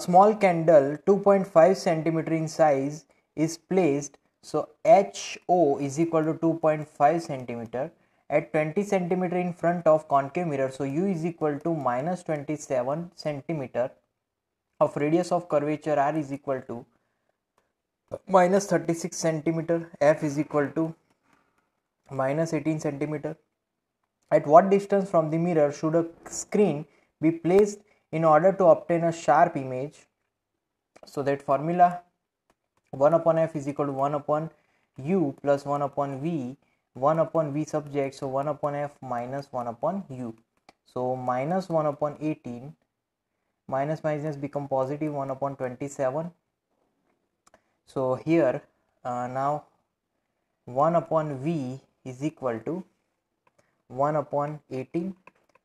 small candle 2.5 centimeter in size is placed so HO is equal to 2.5 centimeter at 20 centimeter in front of concave mirror so U is equal to minus 27 centimeter of radius of curvature R is equal to minus 36 centimeter F is equal to minus 18 centimeter at what distance from the mirror should a screen be placed in order to obtain a sharp image so that formula 1 upon f is equal to 1 upon u plus 1 upon v 1 upon v subject so 1 upon f minus 1 upon u so minus 1 upon 18 minus minus become positive 1 upon 27 so here uh, now 1 upon v is equal to 1 upon 18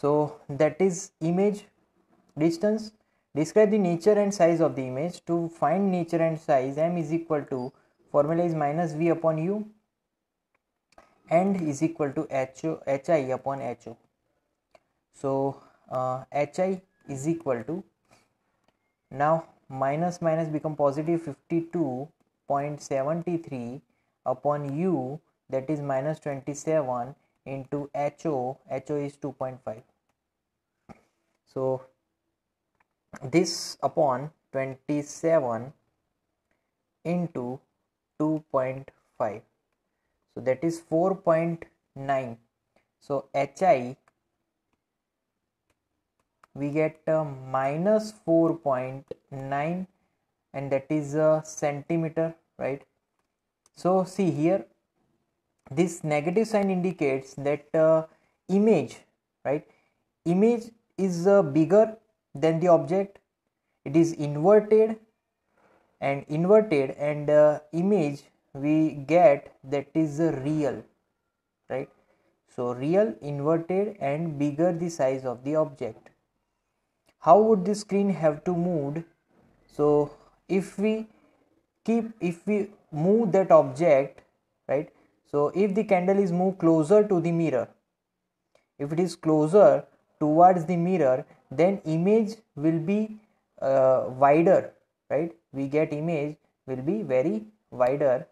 so that is image distance describe the nature and size of the image to find nature and size m is equal to formula is minus v upon u and is equal to h hi upon ho so uh, hi is equal to now minus minus become positive 52.73 upon u that is minus 27 into HO, HO is 2.5. So this upon 27 into 2.5. So that is 4.9. So HI we get uh, minus 4.9 and that is a centimeter right so see here this negative sign indicates that uh, image right image is uh, bigger than the object it is inverted and inverted and uh, image we get that is uh, real right so real inverted and bigger the size of the object how would the screen have to move so if we keep if we move that object right so if the candle is moved closer to the mirror, if it is closer towards the mirror, then image will be uh, wider, right? We get image will be very wider